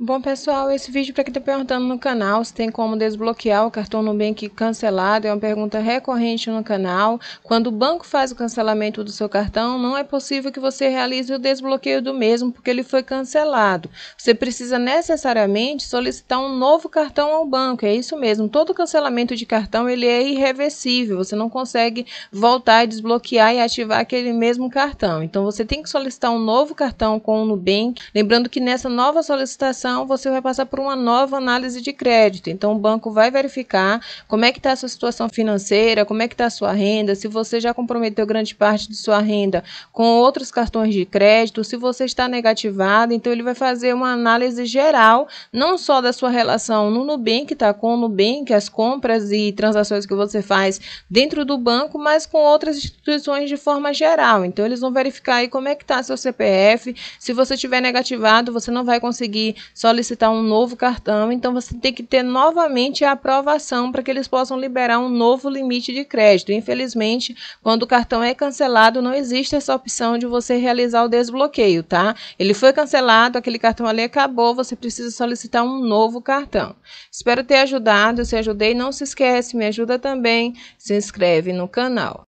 Bom pessoal, esse vídeo para quem está perguntando no canal se tem como desbloquear o cartão Nubank cancelado, é uma pergunta recorrente no canal. Quando o banco faz o cancelamento do seu cartão, não é possível que você realize o desbloqueio do mesmo, porque ele foi cancelado. Você precisa necessariamente solicitar um novo cartão ao banco, é isso mesmo. Todo cancelamento de cartão ele é irreversível, você não consegue voltar e desbloquear e ativar aquele mesmo cartão. Então você tem que solicitar um novo cartão com o Nubank, lembrando que nessa nova solicitação você vai passar por uma nova análise de crédito. Então, o banco vai verificar como é que está a sua situação financeira, como é que está a sua renda, se você já comprometeu grande parte de sua renda com outros cartões de crédito, se você está negativado, então ele vai fazer uma análise geral, não só da sua relação no Nubank, tá? Com o Nubank, as compras e transações que você faz dentro do banco, mas com outras instituições de forma geral. Então, eles vão verificar aí como é que está seu CPF, se você tiver negativado, você não vai conseguir solicitar um novo cartão, então você tem que ter novamente a aprovação para que eles possam liberar um novo limite de crédito. Infelizmente, quando o cartão é cancelado, não existe essa opção de você realizar o desbloqueio, tá? Ele foi cancelado, aquele cartão ali acabou, você precisa solicitar um novo cartão. Espero ter ajudado, se ajudei, não se esquece, me ajuda também, se inscreve no canal.